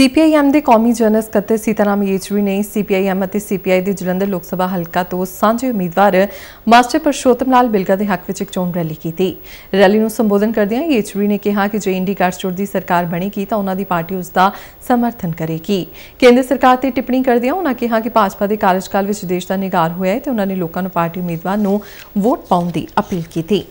CPIM ਦੇ ਕੌਮੀ general ਸਕੱਤਰ ਸੀਤਾਰਾਮ ਯੇਚਵੀ ਨੇ ਸੀਪੀਆਈਐਮ ਅਤੇ ਸੀਪੀਆਈ ਦੇ ਜਲੰਧਰ ਲੋਕ ਸਭਾ ਹਲਕਾ ਤੋਂ ਸਾਂਝੇ ਉਮੀਦਵਾਰ ਮਾਸਟਰ ਪਰਸ਼ੋਤਮ ਲਾਲ ਬਿਲਗਾ ਦੇ ਹੱਕ ਵਿੱਚ ਇੱਕ ਚੋਣ ਰੈਲੀ ਕੀਤੀ ਰੈਲੀ ਨੂੰ ਸੰਬੋਧਨ ਕਰਦਿਆਂ ਯੇਚਵੀ ਨੇ ਕਿਹਾ ਕਿ ਜੇ ਇੰਡੀ ਕਾਰਜੋੜ ਦੀ ਸਰਕਾਰ ਬਣੇਗੀ ਤਾਂ ਉਹਨਾਂ ਦੀ ਪਾਰਟੀ ਉਸ ਦਾ ਸਮਰਥਨ ਕਰੇਗੀ ਕੇਂਦਰ ਸਰਕਾਰ ਤੇ ਟਿੱਪਣੀ ਕਰਦਿਆਂ ਉਹਨਾਂ ਕਿਹਾ ਕਿ ਭਾਜਪਾ ਦੇ ਕਾਰਜਕਾਲ ਵਿੱਚ ਦੇਸ਼ ਦਾ ਨਿਗਾਰ ਹੋਇਆ ਹੈ ਤੇ ਉਹਨਾਂ ਨੇ ਲੋਕਾਂ ਨੂੰ ਪਾਰਟੀ ਉਮੀਦਵਾਰ ਨੂੰ ਵੋਟ ਪਾਉਣ ਦੀ ਅਪੀਲ ਕੀਤੀ